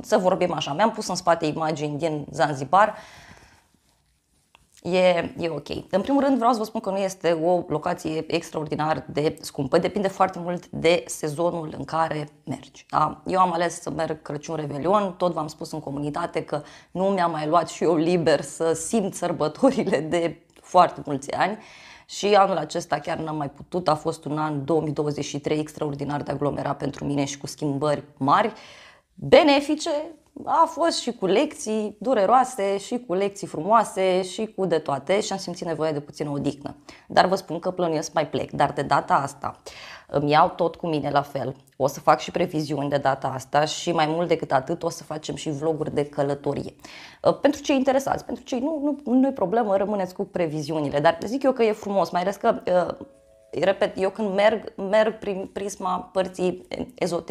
să vorbim așa. Mi-am pus în spate imagini din Zanzibar. E, e ok. În primul rând vreau să vă spun că nu este o locație extraordinar de scumpă. Depinde foarte mult de sezonul în care mergi. Da? Eu am ales să merg Crăciun Revelion. Tot v-am spus în comunitate că nu mi-am mai luat și eu liber să simt sărbătorile de foarte mulți ani. Și anul acesta chiar n-am mai putut. A fost un an 2023 extraordinar de aglomerat pentru mine și cu schimbări mari. Uh, benefice, a fost și cu lecții dureroase, și cu lecții frumoase, și cu de toate și am simțit nevoie de puțină odihnă. Dar vă spun că plănuiesc să mai plec, dar de data asta îmi iau tot cu mine la fel. O să fac și previziuni de data asta și mai mult decât atât o să facem și vloguri de călătorie. Ă, pentru cei interesați, pentru cei nu, nu, nu e problemă, rămâneți cu previziunile, dar zic eu că e frumos, mai ales că, ă, repet, eu când merg, merg prin prisma părții ezoterice.